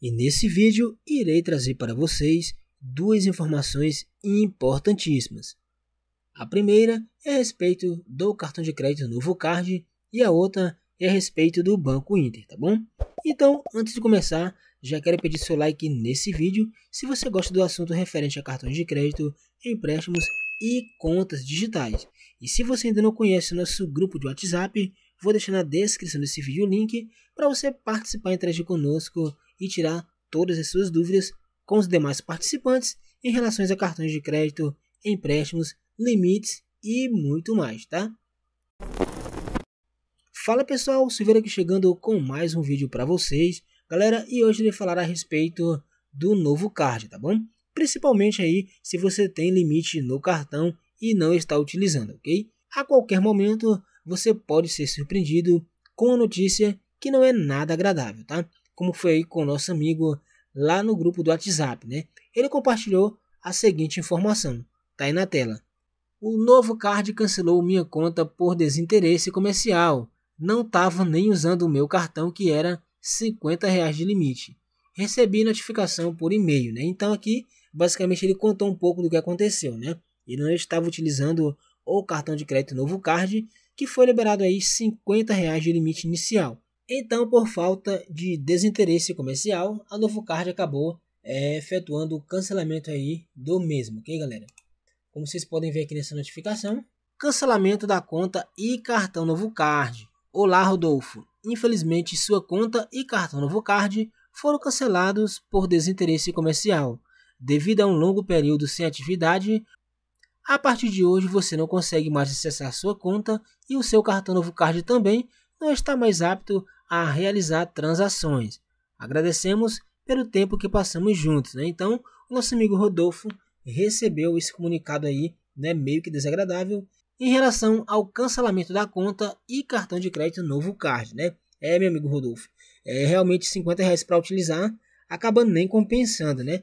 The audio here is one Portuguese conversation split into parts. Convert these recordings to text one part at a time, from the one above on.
E nesse vídeo irei trazer para vocês duas informações importantíssimas. A primeira é a respeito do cartão de crédito Novo Card e a outra é a respeito do Banco Inter, tá bom? Então, antes de começar, já quero pedir seu like nesse vídeo se você gosta do assunto referente a cartões de crédito, empréstimos e contas digitais. E se você ainda não conhece nosso grupo de WhatsApp, vou deixar na descrição desse vídeo o link para você participar e interagir conosco e tirar todas as suas dúvidas com os demais participantes em relação a cartões de crédito, empréstimos, limites e muito mais, tá? Fala pessoal, Silveira aqui chegando com mais um vídeo para vocês. Galera, e hoje eu vou falar a respeito do novo card, tá bom? Principalmente aí se você tem limite no cartão e não está utilizando, ok? A qualquer momento você pode ser surpreendido com a notícia que não é nada agradável, tá? como foi aí com o nosso amigo lá no grupo do WhatsApp, né? Ele compartilhou a seguinte informação, tá aí na tela. O novo card cancelou minha conta por desinteresse comercial. Não estava nem usando o meu cartão que era 50 reais de limite. Recebi notificação por e-mail, né? Então aqui, basicamente ele contou um pouco do que aconteceu, né? Ele não estava utilizando o cartão de crédito novo card, que foi liberado aí 50 reais de limite inicial. Então, por falta de desinteresse comercial, a Novocard acabou é, efetuando o cancelamento aí do mesmo, ok, galera? Como vocês podem ver aqui nessa notificação, cancelamento da conta e cartão Novocard. Olá, Rodolfo. Infelizmente, sua conta e cartão Novocard foram cancelados por desinteresse comercial. Devido a um longo período sem atividade, a partir de hoje você não consegue mais acessar sua conta e o seu cartão Novocard também não está mais apto a realizar transações. Agradecemos pelo tempo que passamos juntos. Né? Então, o nosso amigo Rodolfo recebeu esse comunicado aí, né, meio que desagradável, em relação ao cancelamento da conta e cartão de crédito novo card. Né? É, meu amigo Rodolfo, é realmente 50 reais para utilizar, acabando nem compensando, né?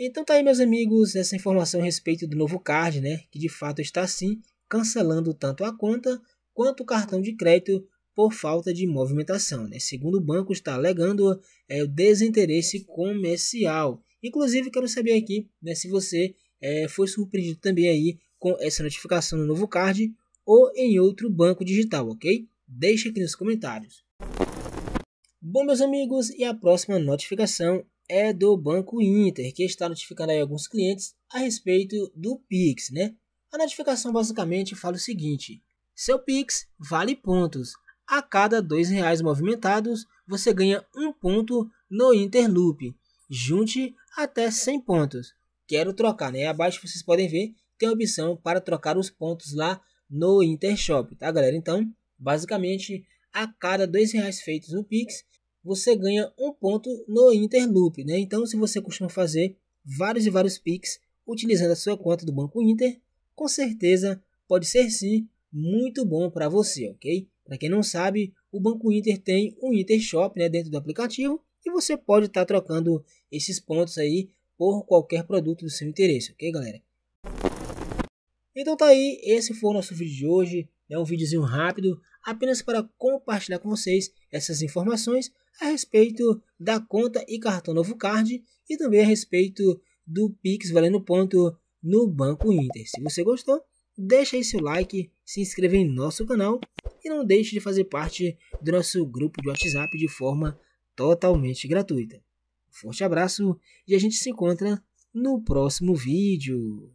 Então tá aí, meus amigos, essa informação a respeito do novo card, né? Que de fato está sim cancelando tanto a conta quanto o cartão de crédito por falta de movimentação. Né? Segundo o banco está alegando é, o desinteresse comercial. Inclusive, quero saber aqui né, se você é, foi surpreendido também aí com essa notificação no novo card ou em outro banco digital, ok? Deixa aqui nos comentários. Bom, meus amigos, e a próxima notificação é do Banco Inter, que está notificando aí alguns clientes a respeito do Pix, né? A notificação basicamente fala o seguinte: seu Pix vale pontos, a cada R$ reais movimentados, você ganha um ponto no Interloop. Junte até 100 pontos. Quero trocar, né? Abaixo vocês podem ver tem a opção para trocar os pontos lá no Intershop, tá galera? Então, basicamente, a cada R$ reais feitos no Pix, você ganha um ponto no Interloop, né? Então, se você costuma fazer vários e vários Pix utilizando a sua conta do Banco Inter, com certeza pode ser sim muito bom para você, ok? Para quem não sabe, o Banco Inter tem um Inter Shop né, dentro do aplicativo e você pode estar tá trocando esses pontos aí por qualquer produto do seu interesse, ok, galera? Então tá aí, esse foi o nosso vídeo de hoje. É um videozinho rápido, apenas para compartilhar com vocês essas informações a respeito da conta e cartão novo card e também a respeito do Pix valendo ponto no Banco Inter. Se você gostou, deixa aí seu like, se inscreva em nosso canal e não deixe de fazer parte do nosso grupo de WhatsApp de forma totalmente gratuita. Um forte abraço e a gente se encontra no próximo vídeo.